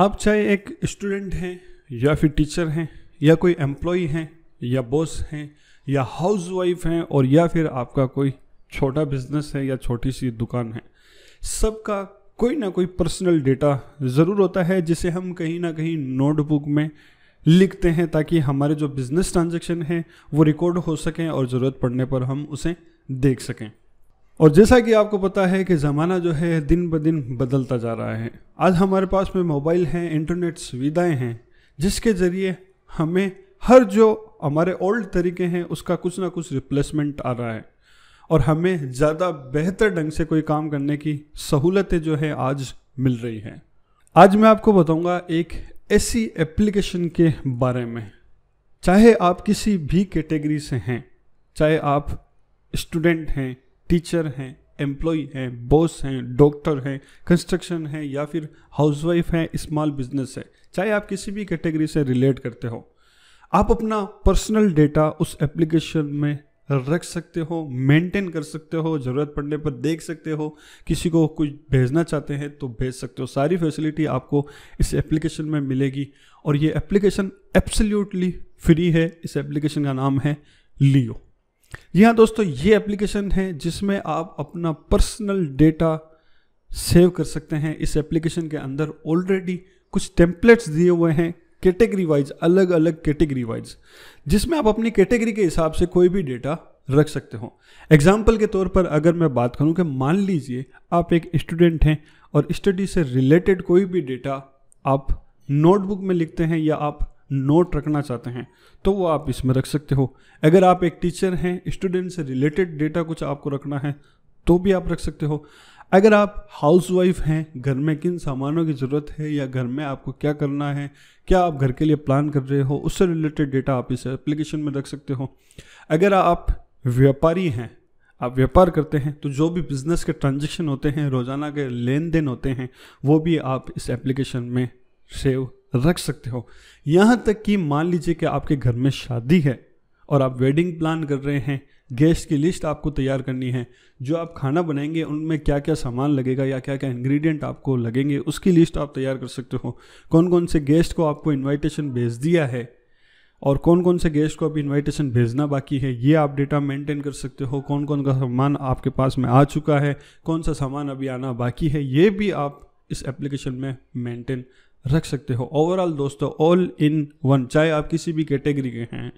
आप चाहे एक स्टूडेंट हैं या फिर टीचर हैं या कोई एम्प्लॉय हैं या बॉस हैं या हाउस वाइफ हैं और या फिर आपका कोई छोटा बिजनेस है या छोटी सी दुकान है सबका कोई ना कोई पर्सनल डेटा ज़रूर होता है जिसे हम कहीं ना कहीं नोटबुक में लिखते हैं ताकि हमारे जो बिज़नेस ट्रांजेक्शन हैं वो रिकॉर्ड हो सकें और ज़रूरत पड़ने पर हम उसे देख सकें और जैसा कि आपको पता है कि ज़माना जो है दिन ब दिन बदलता जा रहा है आज हमारे पास में मोबाइल हैं इंटरनेट सुविधाएं हैं जिसके ज़रिए हमें हर जो हमारे ओल्ड तरीके हैं उसका कुछ ना कुछ रिप्लेसमेंट आ रहा है और हमें ज़्यादा बेहतर ढंग से कोई काम करने की सहूलतें जो है आज मिल रही हैं आज मैं आपको बताऊंगा एक ऐसी एप्लीकेशन के बारे में चाहे आप किसी भी कैटेगरी से हैं चाहे आप स्टूडेंट हैं टीचर हैं एम्प्लॉय हैं बॉस हैं डॉक्टर हैं कंस्ट्रक्शन है या फिर हाउसवाइफ है स्मॉल बिजनेस है चाहे आप किसी भी कैटेगरी से रिलेट करते हो आप अपना पर्सनल डेटा उस एप्लीकेशन में रख सकते हो मेंटेन कर सकते हो ज़रूरत पड़ने पर देख सकते हो किसी को कुछ भेजना चाहते हैं तो भेज सकते हो सारी फैसिलिटी आपको इस एप्लीकेशन में मिलेगी और ये एप्लीकेशन एब्सोल्युटली फ्री है इस एप्लीकेशन का नाम है लियो जी हाँ दोस्तों ये एप्लीकेशन है जिसमें आप अपना पर्सनल डेटा सेव कर सकते हैं इस एप्लीकेशन के अंदर ऑलरेडी कुछ टेम्पलेट्स दिए हुए हैं कैटेगरी वाइज अलग अलग कैटेगरी वाइज जिसमें आप अपनी कैटेगरी के हिसाब से कोई भी डेटा रख सकते हो एग्जाम्पल के तौर पर अगर मैं बात करूं कि मान लीजिए आप एक स्टूडेंट हैं और स्टडी से रिलेटेड कोई भी डेटा आप नोटबुक में लिखते हैं या आप नोट रखना चाहते हैं तो वो आप इसमें रख सकते हो अगर आप एक टीचर हैं स्टूडेंट से रिलेटेड डेटा कुछ आपको रखना है तो भी आप रख सकते हो अगर आप हाउसवाइफ हैं घर में किन सामानों की ज़रूरत है या घर में आपको क्या करना है क्या आप घर के लिए प्लान कर रहे हो उससे रिलेटेड डेटा आप इस एप्लीकेशन में रख सकते हो अगर आप व्यापारी हैं आप व्यापार करते हैं तो जो भी बिज़नेस के ट्रांजेक्शन होते हैं रोज़ाना के लेन देन होते हैं वो भी आप इस एप्लीकेशन में सेव रख सकते हो यहाँ तक कि मान लीजिए कि आपके घर में शादी है और आप वेडिंग प्लान कर रहे हैं गेस्ट की लिस्ट आपको तैयार करनी है जो आप खाना बनाएंगे उनमें क्या क्या सामान लगेगा या क्या क्या इंग्रेडिएंट आपको लगेंगे उसकी लिस्ट आप तैयार कर सकते हो कौन कौन से गेस्ट को आपको इनविटेशन भेज दिया है और कौन कौन से गेस्ट को अभी इनविटेशन भेजना बाकी है ये आप डेटा मेंटेन कर सकते हो कौन कौन का सामान आपके पास में आ चुका है कौन सा सामान अभी आना बाकी है ये भी आप इस एप्लीकेशन में मेंटेन रख सकते हो ओवरऑल दोस्तों ऑल इन वन चाहे आप किसी भी कैटेगरी के हैं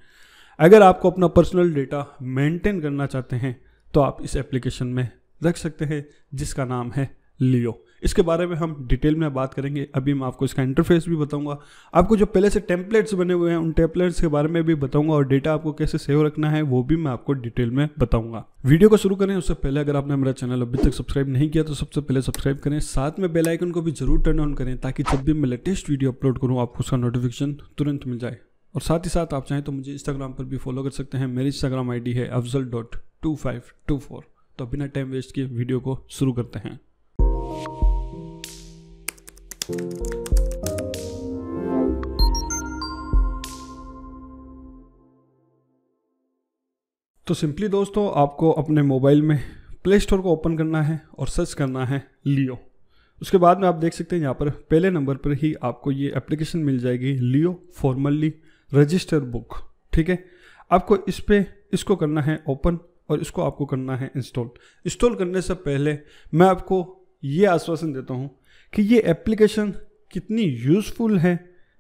अगर आपको अपना पर्सनल डेटा मेंटेन करना चाहते हैं तो आप इस एप्लीकेशन में रख सकते हैं जिसका नाम है लियो इसके बारे में हम डिटेल में बात करेंगे अभी मैं आपको इसका इंटरफेस भी बताऊंगा आपको जो पहले से टेम्पलेट्स बने हुए हैं उन टेम्पलेट्स के बारे में भी बताऊंगा और डेटा आपको कैसे सेव रखना है वो भी मैं आपको डिटेल में बताऊंगा वीडियो को शुरू करें उससे पहले अगर आपने मेरा चैनल अभी तक सब्सक्राइब नहीं किया तो सबसे पहले सब्सक्राइब करें साथ में बेलाइकन को भी जरूर टर्न ऑन करें ताकि जब भी मैं लेटेस्ट वीडियो अपलोड करूँ आपको उसका नोटिफिकेशन तुरंत मिल जाए और साथ ही साथ आप चाहें तो मुझे इंस्टाग्राम पर भी फॉलो कर सकते हैं मेरी इंस्टाग्राम आईडी है Afzal dot two five two four तो बिना टाइम वेस्ट किए वीडियो को शुरू करते हैं तो सिंपली दोस्तों आपको अपने मोबाइल में प्ले स्टोर को ओपन करना है और सर्च करना है लियो उसके बाद में आप देख सकते हैं यहाँ पर पहले नंबर पर ही आपको ये एप्लीकेशन मिल जाएगी लियो फॉर्मली रजिस्टर बुक ठीक है आपको इस पर इसको करना है ओपन और इसको आपको करना है इंस्टॉल इंस्टॉल करने से पहले मैं आपको ये आश्वासन देता हूँ कि ये एप्लीकेशन कितनी यूज़फुल है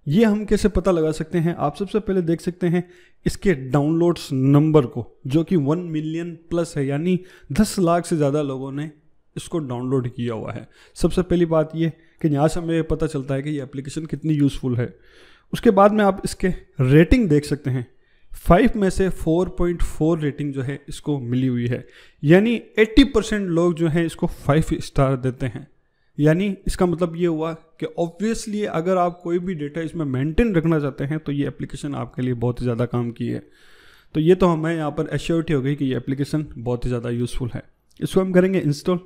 ये हम कैसे पता लगा सकते हैं आप सबसे पहले देख सकते हैं इसके डाउनलोड्स नंबर को जो कि वन मिलियन प्लस है यानी दस लाख से ज़्यादा लोगों ने इसको डाउनलोड किया हुआ है सबसे पहली बात ये कि यहाँ से हमें पता चलता है कि ये एप्लीकेशन कितनी यूज़फुल है उसके बाद में आप इसके रेटिंग देख सकते हैं फाइव में से 4.4 रेटिंग जो है इसको मिली हुई है यानी 80 परसेंट लोग जो हैं इसको फाइव स्टार देते हैं यानी इसका मतलब ये हुआ कि ऑब्वियसली अगर आप कोई भी डेटा इसमें मेंटेन रखना चाहते हैं तो ये एप्लीकेशन आपके लिए बहुत ही ज़्यादा काम की है तो ये तो हमें यहाँ पर एश्योरिटी हो गई कि ये एप्लीकेशन बहुत ही ज़्यादा यूज़फुल है इसको हम करेंगे इंस्टॉल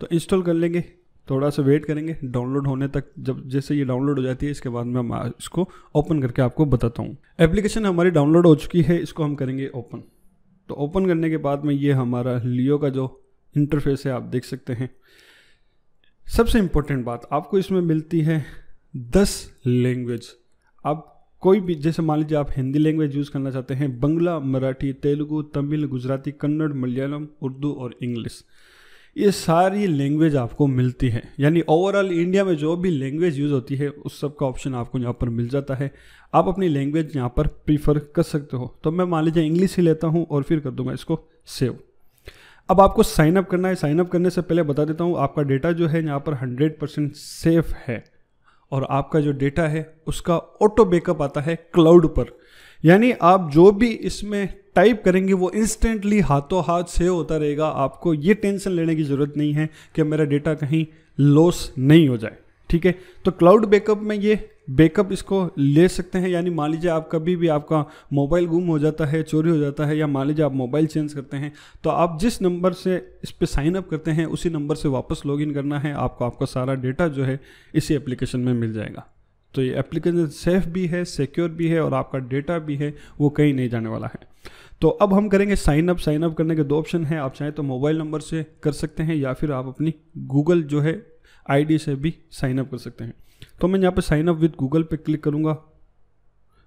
तो इंस्टॉल कर लेंगे थोड़ा सा वेट करेंगे डाउनलोड होने तक जब जैसे ये डाउनलोड हो जाती है इसके बाद में मैं इसको ओपन करके आपको बताता हूँ एप्लीकेशन हमारी डाउनलोड हो चुकी है इसको हम करेंगे ओपन तो ओपन करने के बाद में ये हमारा लियो का जो इंटरफेस है आप देख सकते हैं सबसे इम्पोर्टेंट बात आपको इसमें मिलती है दस लैंग्वेज आप कोई भी जैसे मान लीजिए आप हिंदी लैंग्वेज यूज़ करना चाहते हैं बंगला मराठी तेलुगु तमिल गुजराती कन्नड़ मलयालम उर्दू और इंग्लिश ये सारी लैंग्वेज आपको मिलती है यानी ओवरऑल इंडिया में जो भी लैंग्वेज यूज़ होती है उस सब का ऑप्शन आपको यहाँ पर मिल जाता है आप अपनी लैंग्वेज यहाँ पर प्रीफर कर सकते हो तो मैं मान लीजिए इंग्लिश ही लेता हूँ और फिर कर दूंगा इसको सेव अब आपको साइन अप करना है साइन अप करने से पहले बता देता हूँ आपका डेटा जो है यहाँ पर हंड्रेड परसेंट सेफ है और आपका जो डेटा है उसका ऑटो बैकअप आता है क्लाउड पर यानी आप जो भी इसमें टाइप करेंगे वो इंस्टेंटली हाथों हाथ सेव होता रहेगा आपको ये टेंशन लेने की ज़रूरत नहीं है कि मेरा डेटा कहीं लॉस नहीं हो जाए ठीक है तो क्लाउड बैकअप में ये बैकअप इसको ले सकते हैं यानी मान लीजिए आप कभी भी आपका मोबाइल गुम हो जाता है चोरी हो जाता है या मान लीजिए आप मोबाइल चेंज करते हैं तो आप जिस नंबर से इस पर साइन अप करते हैं उसी नंबर से वापस लॉगिन करना है आपको आपका सारा डेटा जो है इसी एप्लीकेशन में मिल जाएगा तो ये एप्लीकेशन सेफ भी है सिक्योर भी है और आपका डेटा भी है वो कहीं नहीं जाने वाला है तो अब हम करेंगे साइन अप साइन अप करने के दो ऑप्शन हैं आप चाहें तो मोबाइल नंबर से कर सकते हैं या फिर आप अपनी गूगल जो है आईडी से भी साइन अप कर सकते हैं तो मैं यहाँ पर साइन अप विद गूगल पे क्लिक करूँगा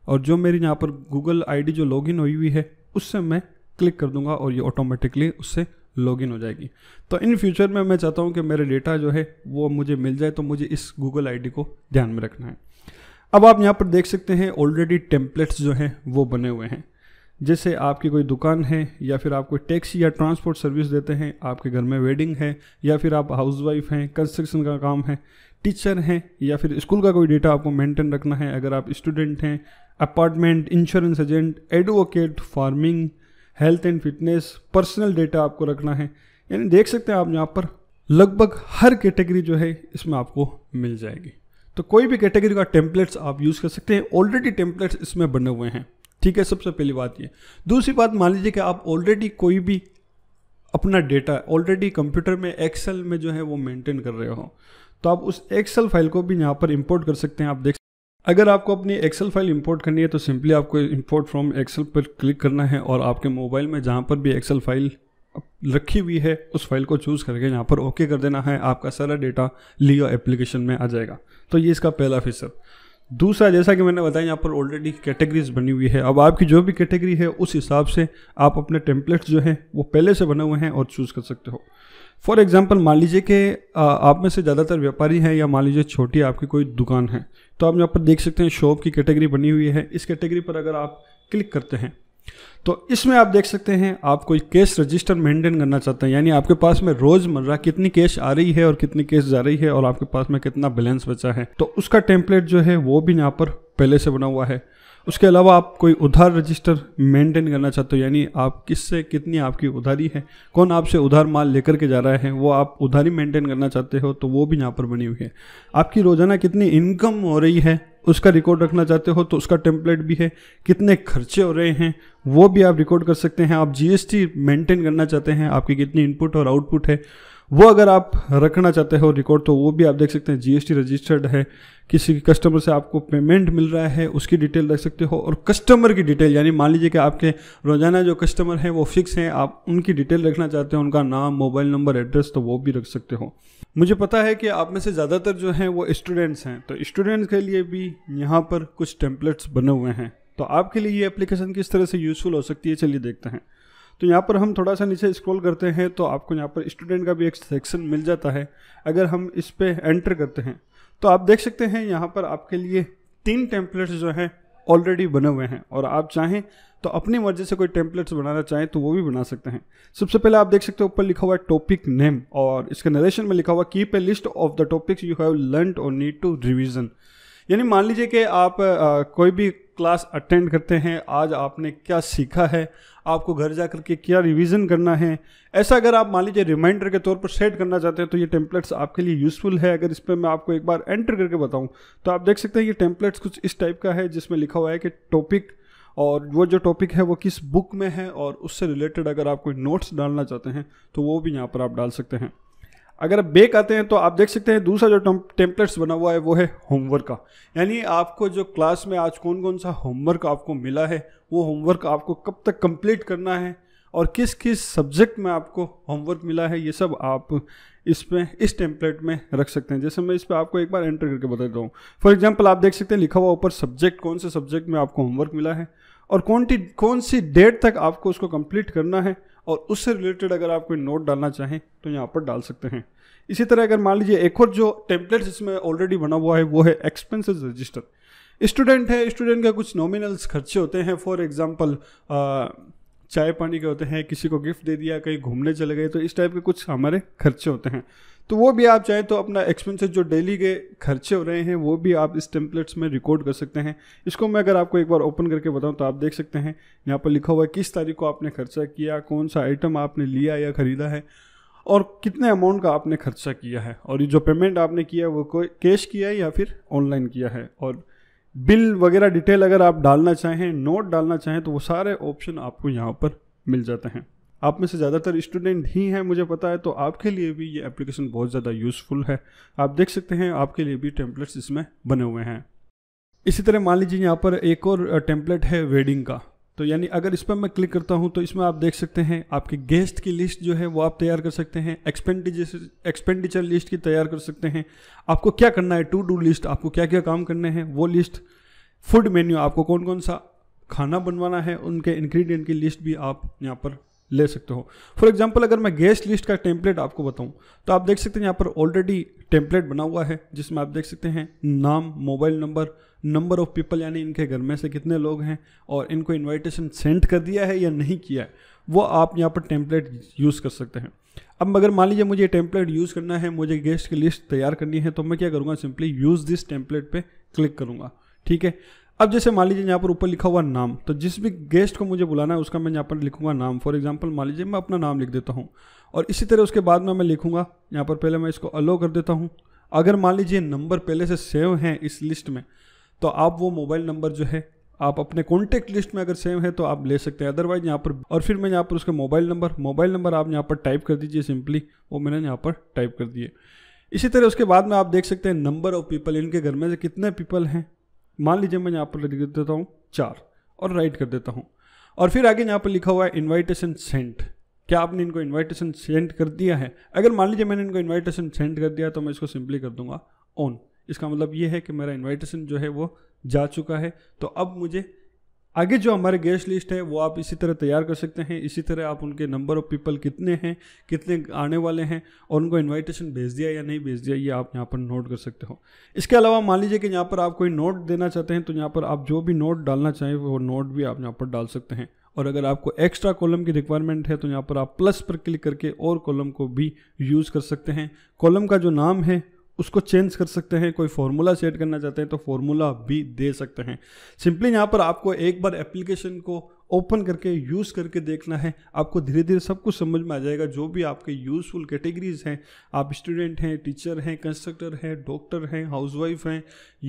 और जो मेरी यहाँ पर गूगल आईडी जो लॉगिन हुई हुई है उससे मैं क्लिक कर दूंगा और ये ऑटोमेटिकली उससे लॉगिन हो जाएगी तो इन फ्यूचर में मैं चाहता हूँ कि मेरे डेटा जो है वो मुझे मिल जाए तो मुझे इस गूगल आई को ध्यान में रखना है अब आप यहाँ पर देख सकते हैं ऑलरेडी टेम्पलेट्स जो हैं वो बने हुए हैं जैसे आपकी कोई दुकान है या फिर आप कोई टैक्सी या ट्रांसपोर्ट सर्विस देते हैं आपके घर में वेडिंग है या फिर आप हाउसवाइफ हैं कंस्ट्रक्शन का काम है टीचर हैं या फिर स्कूल का कोई डेटा आपको मेंटेन रखना है अगर आप स्टूडेंट हैं apartment insurance agent advocate farming health and fitness personal data आपको रखना है यानी देख सकते हैं आप यहाँ पर लगभग हर कैटेगरी जो है इसमें आपको मिल जाएगी तो कोई भी कैटेगरी का टेम्पलेट्स आप यूज़ कर सकते हैं ऑलरेडी टेम्पलेट्स इसमें बने हुए हैं ठीक है सबसे पहली बात ये दूसरी बात मान लीजिए कि आप ऑलरेडी कोई भी अपना डेटा ऑलरेडी कंप्यूटर में एक्सेल में जो है वो मेंटेन कर रहे हो तो आप उस एक्सेल फाइल को भी यहाँ पर इंपोर्ट कर सकते हैं आप देख अगर आपको अपनी एक्सेल फाइल इंपोर्ट करनी है तो सिंपली आपको इंपोर्ट फ्रॉम एक्सेल पर क्लिक करना है और आपके मोबाइल में जहाँ पर भी एक्सेल फाइल रखी हुई है उस फाइल को चूज़ करके यहाँ पर ओके कर देना है आपका सारा डेटा लियो एप्लीकेशन में आ जाएगा तो ये इसका पहला फीसर दूसरा जैसा कि मैंने बताया यहाँ पर ऑलरेडी कैटेगरीज बनी हुई है अब आपकी जो भी कैटेगरी है उस हिसाब से आप अपने टेम्पलेट्स जो हैं वो पहले से बने हुए हैं और चूज़ कर सकते हो फॉर एग्ज़ाम्पल मान लीजिए कि आप में से ज़्यादातर व्यापारी हैं या मान लीजिए छोटी आपकी कोई दुकान है तो आप यहाँ पर देख सकते हैं शॉप की कैटेगरी बनी हुई है इस कैटेगरी पर अगर आप क्लिक करते हैं तो इसमें आप देख सकते हैं आप कोई केस रजिस्टर मेंटेन करना चाहते हैं यानी आपके पास में रोज़मर्रा कितनी केस आ रही है और कितनी केस जा रही है और आपके पास में कितना बैलेंस बचा है तो उसका टेम्पलेट जो है वो भी यहाँ पर पहले से बना हुआ है उसके अलावा आप कोई उधार रजिस्टर मेंटेन करना चाहते हो यानी आप किससे कितनी आपकी उधारी है कौन आपसे उधार माल लेकर के जा रहा है वो आप उधारी मेंटेन करना चाहते हो तो वो भी यहाँ पर बनी हुई है आपकी रोज़ाना कितनी इनकम हो रही है उसका रिकॉर्ड रखना चाहते हो तो उसका टेम्पलेट भी है कितने खर्चे हो रहे हैं वो भी आप रिकॉर्ड कर सकते हैं आप जीएसटी मेंटेन करना चाहते हैं आपकी कितनी इनपुट और आउटपुट है वो अगर आप रखना चाहते हो रिकॉर्ड तो वो भी आप देख सकते हैं जीएसटी रजिस्टर्ड है किसी कस्टमर से आपको पेमेंट मिल रहा है उसकी डिटेल रख सकते हो और कस्टमर की डिटेल यानी मान लीजिए कि आपके रोजाना जो कस्टमर हैं वो फिक्स हैं आप उनकी डिटेल रखना चाहते हो उनका नाम मोबाइल नंबर एड्रेस तो वो भी रख सकते हो मुझे पता है कि आप में से ज़्यादातर जो हैं वो स्टूडेंट्स हैं तो स्टूडेंट्स के लिए भी यहाँ पर कुछ टेम्पलेट्स बने हुए हैं तो आपके लिए ये एप्लीकेशन किस तरह से यूज़फुल हो सकती है चलिए देखते हैं तो यहाँ पर हम थोड़ा सा नीचे स्क्रॉल करते हैं तो आपको यहाँ पर स्टूडेंट का भी एक सेक्शन मिल जाता है अगर हम इस पर एंटर करते हैं तो आप देख सकते हैं यहाँ पर आपके लिए तीन टेम्पलेट्स जो हैं ऑलरेडी बने हुए हैं और आप चाहें तो अपनी मर्जी से कोई टेम्पलेट्स बनाना चाहें तो वो भी बना सकते हैं सबसे पहले आप देख सकते हो ऊपर लिखा हुआ है टॉपिक नेम और इसके नरेशन में लिखा हुआ keep a list of the topics you have learn और नीड टू रिविजन यानी मान लीजिए कि आप आ, कोई भी क्लास अटेंड करते हैं आज आपने क्या सीखा है आपको घर जा कर के क्या रिवीजन करना है ऐसा अगर आप मान लीजिए रिमाइंडर के तौर पर सेट करना चाहते हैं तो ये टेम्पलेट्स आपके लिए यूज़फुल है अगर इस पर मैं आपको एक बार एंटर करके बताऊँ तो आप देख सकते हैं ये टेम्पलेट्स कुछ इस टाइप का है जिसमें लिखा हुआ है कि टॉपिक और वो जो टॉपिक है वो किस बुक में है और उससे रिलेटेड अगर आप कोई नोट्स डालना चाहते हैं तो वो भी यहाँ पर आप डाल सकते हैं अगर आप बेक आते हैं तो आप देख सकते हैं दूसरा जो टेम्पलेट्स बना हुआ है वो है होमवर्क का यानी आपको जो क्लास में आज कौन कौन सा होमवर्क आपको मिला है वो होमवर्क आपको कब तक कंप्लीट करना है और किस किस सब्जेक्ट में आपको होमवर्क मिला है ये सब आप इसमें इस टेम्पलेट में रख सकते हैं जैसे मैं इस पर आपको एक बार एंटर करके बता देता हूँ फॉर एग्जाम्पल आप देख सकते हैं लिखा हुआ ऊपर सब्जेक्ट कौन से सब्जेक्ट में आपको होमवर्क मिला है और कौन कौन सी डेट तक आपको उसको कंप्लीट करना है और उससे रिलेटेड अगर आप कोई नोट डालना चाहें तो यहाँ पर डाल सकते हैं इसी तरह अगर मान लीजिए एक और जो टेम्पलेट्स इसमें ऑलरेडी बना हुआ है वो है एक्सपेंसेस रजिस्टर स्टूडेंट है स्टूडेंट का कुछ नॉमिनल्स खर्चे होते हैं फॉर एग्जाम्पल चाय पानी के होते हैं किसी को गिफ्ट दे दिया कहीं घूमने चले गए तो इस टाइप के कुछ हमारे खर्चे होते हैं तो वो भी आप चाहें तो अपना एक्सपेंसेस जो डेली के खर्चे हो रहे हैं वो भी आप इस टेम्पलेट्स में रिकॉर्ड कर सकते हैं इसको मैं अगर आपको एक बार ओपन करके बताऊं तो आप देख सकते हैं यहाँ पर लिखा हुआ है किस तारीख को आपने खर्चा किया कौन सा आइटम आपने लिया या ख़रीदा है और कितने अमाउंट का आपने खर्चा किया है और ये जो पेमेंट आपने किया है वो कोई कैश किया है या फिर ऑनलाइन किया है और बिल वगैरह डिटेल अगर आप डालना चाहें नोट डालना चाहें तो वो सारे ऑप्शन आपको यहाँ पर मिल जाते हैं आप में से ज़्यादातर स्टूडेंट ही हैं मुझे पता है तो आपके लिए भी ये एप्लीकेशन बहुत ज़्यादा यूज़फुल है आप देख सकते हैं आपके लिए भी टेम्पलेट्स इसमें बने हुए हैं इसी तरह मान लीजिए यहाँ पर एक और टेम्पलेट है वेडिंग का तो यानी अगर इस पर मैं क्लिक करता हूँ तो इसमें आप देख सकते हैं आपके गेस्ट की लिस्ट जो है वो आप तैयार कर सकते हैं एक्सपेंडिचर एक्सपेंडिचर लिस्ट की तैयार कर सकते हैं आपको क्या करना है टू डू लिस्ट आपको क्या क्या काम करने हैं वो लिस्ट फूड मेन्यू आपको कौन कौन सा खाना बनवाना है उनके इन्ग्रीडियंट की लिस्ट भी आप यहाँ पर ले सकते हो फॉर एग्जाम्पल अगर मैं गेस्ट लिस्ट का टेम्पलेट आपको बताऊँ तो आप देख सकते हैं यहाँ पर ऑलरेडी टेम्पलेट बना हुआ है जिसमें आप देख सकते हैं नाम mobile number number of people यानी इनके घर में से कितने लोग हैं और इनको इनविटेशन सेंड कर दिया है या नहीं किया है वो आप यहाँ पर टेम्पलेट यूज़ कर सकते हैं अब अगर मान लीजिए मुझे टेम्पलेट यूज़ करना है मुझे गेस्ट की लिस्ट तैयार करनी है तो मैं क्या करूँगा सिंपली यूज़ दिस टेम्पलेट पर क्लिक करूँगा ठीक है अब जैसे मान लीजिए यहाँ पर ऊपर लिखा हुआ नाम तो जिस भी गेस्ट को मुझे बुलाना है उसका मैं यहाँ पर लिखूंगा नाम फॉर एग्जाम्पल मान लीजिए मैं अपना नाम लिख देता हूँ और इसी तरह उसके बाद में मैं लिखूंगा यहाँ पर पहले मैं इसको अलो कर देता हूँ अगर मान लीजिए नंबर पहले से सेव है इस लिस्ट में तो आप वो मोबाइल नंबर जो है आप अपने कॉन्टेक्ट लिस्ट में अगर सेव है तो आप ले सकते हैं अदरवाइज यहाँ पर और फिर मैं यहाँ पर उसका मोबाइल नंबर मोबाइल नंबर आप यहाँ पर टाइप कर दीजिए सिंपली वो मैंने यहाँ पर टाइप कर दिए इसी तरह उसके बाद में आप देख सकते हैं नंबर ऑफ पीपल इनके घर में से कितने पीपल हैं मान लीजिए मैं यहाँ पर लिख देता हूँ चार और राइट कर देता हूँ और फिर आगे यहाँ पर लिखा हुआ है इन्वाइटेशन सेंट क्या आपने इनको इन्वाइटेशन सेंड कर दिया है अगर मान लीजिए मैंने इनको इन्वाइटेशन सेंड कर दिया तो मैं इसको सिंपली कर दूंगा ऑन इसका मतलब ये है कि मेरा इन्वाइटेशन जो है वो जा चुका है तो अब मुझे आगे जो हमारे गेस्ट लिस्ट है वो आप इसी तरह तैयार कर सकते हैं इसी तरह आप उनके नंबर ऑफ पीपल कितने हैं कितने आने वाले हैं और उनको इनविटेशन भेज दिया या नहीं भेज दिया ये आप यहाँ पर नोट कर सकते हो इसके अलावा मान लीजिए कि यहाँ पर आप कोई नोट देना चाहते हैं तो यहाँ पर आप जो भी नोट डालना चाहें वो नोट भी आप यहाँ पर डाल सकते हैं और अगर आपको एक्स्ट्रा कॉलम की रिक्वायरमेंट है तो यहाँ पर आप प्लस पर क्लिक करके और कॉलम को भी यूज़ कर सकते हैं कॉलम का जो नाम है उसको चेंज कर सकते हैं कोई फॉर्मूला सेट करना चाहते हैं तो फॉर्मूला भी दे सकते हैं सिंपली यहाँ पर आपको एक बार एप्लीकेशन को ओपन करके यूज़ करके देखना है आपको धीरे धीरे सब कुछ समझ में आ जाएगा जो भी आपके यूज़फुल कैटेगरीज हैं आप स्टूडेंट हैं टीचर हैं कंस्ट्रक्टर हैं डॉक्टर हैं हाउसवाइफ हैं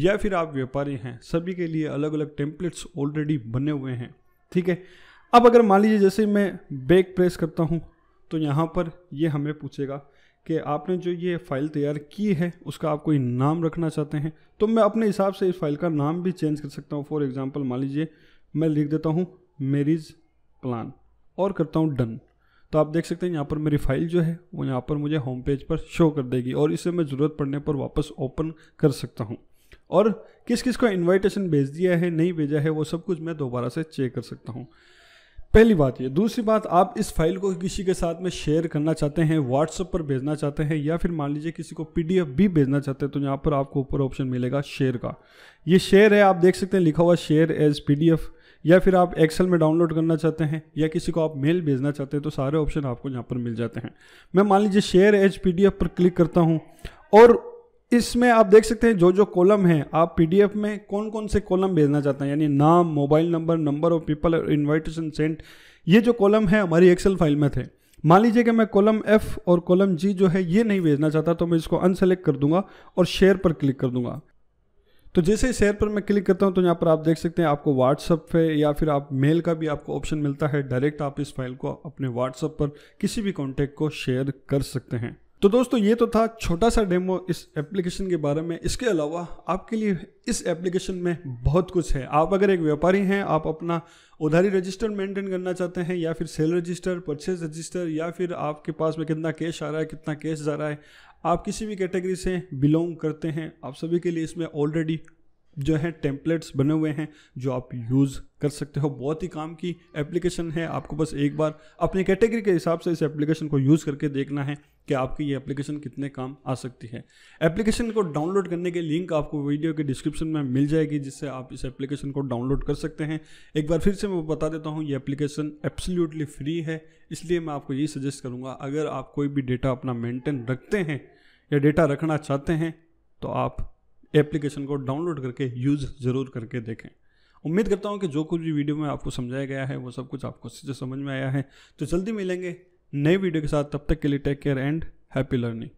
या फिर आप व्यापारी हैं सभी के लिए अलग अलग टेम्पलेट्स ऑलरेडी बने हुए हैं ठीक है अब अगर मान लीजिए जैसे मैं बैक प्रेस करता हूँ तो यहाँ पर ये हमें पूछेगा कि आपने जो ये फ़ाइल तैयार की है उसका आप कोई नाम रखना चाहते हैं तो मैं अपने हिसाब से इस फाइल का नाम भी चेंज कर सकता हूँ फॉर एग्ज़ाम्पल मान लीजिए मैं लिख देता हूँ मेरीज प्लान और करता हूँ डन तो आप देख सकते हैं यहाँ पर मेरी फाइल जो है वो यहाँ पर मुझे होम पेज पर शो कर देगी और इसे मैं ज़रूरत पड़ने पर वापस ओपन कर सकता हूँ और किस किस को इनविटेशन भेज दिया है नहीं भेजा है वो सब कुछ मैं दोबारा से चेक कर सकता हूँ पहली बात ये दूसरी बात आप इस फाइल को किसी के साथ में शेयर करना चाहते हैं व्हाट्सएप पर भेजना चाहते हैं या फिर मान लीजिए किसी को पीडीएफ भी भेजना चाहते हैं तो यहाँ पर आपको ऊपर ऑप्शन मिलेगा शेयर का ये शेयर है आप देख सकते हैं लिखा हुआ शेयर एज पीडीएफ या फिर आप एक्सेल में डाउनलोड करना चाहते हैं या किसी को आप मेल भेजना चाहते हैं तो सारे ऑप्शन आपको यहाँ पर मिल जाते हैं मैं मान लीजिए शेयर एज पी पर क्लिक करता हूँ और इसमें आप देख सकते हैं जो जो कॉलम है आप पीडीएफ में कौन कौन से कॉलम भेजना चाहते हैं यानी नाम mobile number number of people invitation sent ये जो कॉलम है हमारी एक्सेल फाइल में थे मान लीजिए कि मैं कॉलम एफ और कॉलम जी जो है ये नहीं भेजना चाहता तो मैं इसको अनसेलेक्ट कर दूंगा और शेयर पर क्लिक कर दूंगा तो जैसे ही शेयर पर मैं क्लिक करता हूँ तो यहाँ पर आप देख सकते हैं आपको व्हाट्सअप पे या फिर आप मेल का भी आपको ऑप्शन मिलता है डायरेक्ट आप इस फाइल को अपने व्हाट्सअप पर किसी भी कॉन्टेक्ट को शेयर कर सकते हैं तो दोस्तों ये तो था छोटा सा डेमो इस एप्लीकेशन के बारे में इसके अलावा आपके लिए इस एप्लीकेशन में बहुत कुछ है आप अगर एक व्यापारी हैं आप अपना उधारी रजिस्टर मेंटेन करना चाहते हैं या फिर सेल रजिस्टर परचेज रजिस्टर या फिर आपके पास में कितना कैश आ रहा है कितना कैश जा रहा है आप किसी भी कैटेगरी से बिलोंग करते हैं आप सभी के लिए इसमें ऑलरेडी जो है टेम्पलेट्स बने हुए हैं जो आप यूज़ कर सकते हो बहुत ही काम की एप्लीकेशन है आपको बस एक बार अपनी कैटेगरी के हिसाब से इस एप्लीकेशन को यूज़ करके देखना है कि आपकी ये एप्लीकेशन कितने काम आ सकती है एप्लीकेशन को डाउनलोड करने के लिंक आपको वीडियो के डिस्क्रिप्शन में मिल जाएगी जिससे आप इस एप्लीकेशन को डाउनलोड कर सकते हैं एक बार फिर से मैं बता देता हूँ ये एप्लीकेशन एब्सोल्युटली फ्री है इसलिए मैं आपको ये सजेस्ट करूँगा अगर आप कोई भी डेटा अपना मेंटेन रखते हैं या डेटा रखना चाहते हैं तो आप एप्लीकेशन को डाउनलोड करके यूज़ ज़रूर करके देखें उम्मीद करता हूँ कि जो कुछ भी वीडियो में आपको समझाया गया है वो सब कुछ आपको अच्छे से समझ में आया है तो जल्दी मिलेंगे नई वीडियो के साथ तब तक के लिए take care and happy learning